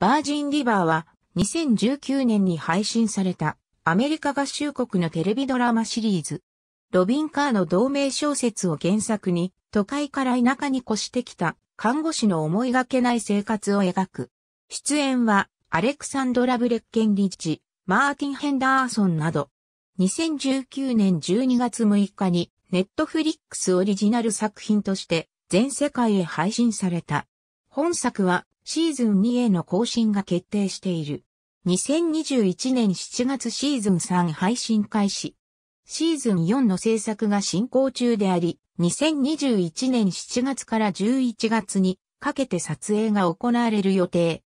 バージンリバーは2019年に配信されたアメリカ合衆国のテレビドラマシリーズ。ロビン・カーの同名小説を原作に都会から田舎に越してきた看護師の思いがけない生活を描く。出演はアレクサンドラ・ブレッケンリッジ、マーティン・ヘンダーソンなど。2019年12月6日にネットフリックスオリジナル作品として全世界へ配信された。本作はシーズン2への更新が決定している。2021年7月シーズン3配信開始。シーズン4の制作が進行中であり、2021年7月から11月にかけて撮影が行われる予定。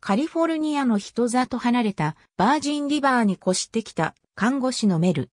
カリフォルニアの人里離れたバージンリバーに越してきた看護師のメル。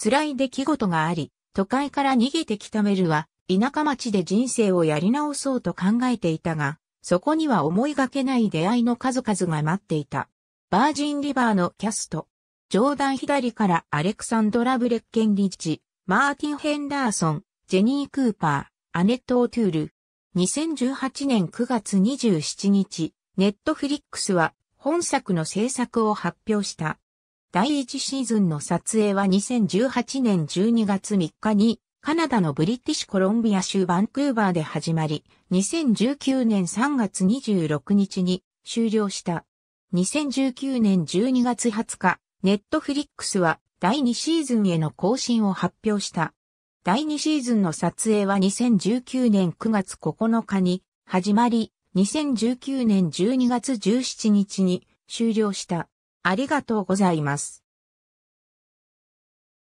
辛い出来事があり、都会から逃げてきたメルは田舎町で人生をやり直そうと考えていたが、そこには思いがけない出会いの数々が待っていた。バージンリバーのキャスト。上段左からアレクサンドラ・ブレッケンリッジ、マーティン・ヘンダーソン、ジェニー・クーパー、アネット・オトゥール。2018年9月27日、ネットフリックスは本作の制作を発表した。第1シーズンの撮影は2018年12月3日にカナダのブリティッシュコロンビア州バンクーバーで始まり、2019年3月26日に終了した。2019年12月20日、ネットフリックスは第2シーズンへの更新を発表した。第2シーズンの撮影は2019年9月9日に始まり、2019年12月17日に終了した。ありがとうございます。